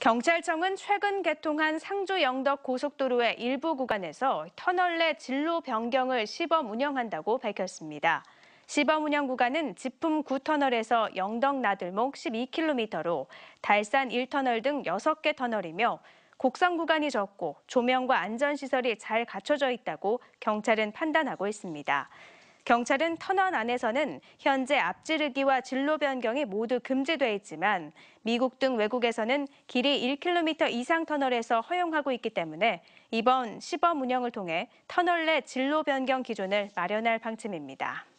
경찰청은 최근 개통한 상주 영덕 고속도로의 일부 구간에서 터널 내 진로 변경을 시범 운영한다고 밝혔습니다. 시범 운영 구간은 지품 9터널에서 영덕 나들목 12km로 달산 1터널 등 6개 터널이며 곡선 구간이 적고 조명과 안전시설이 잘 갖춰져 있다고 경찰은 판단하고 있습니다. 경찰은 터널 안에서는 현재 앞지르기와 진로 변경이 모두 금지돼 있지만 미국 등 외국에서는 길이 1km 이상 터널에서 허용하고 있기 때문에 이번 시범 운영을 통해 터널 내 진로 변경 기준을 마련할 방침입니다.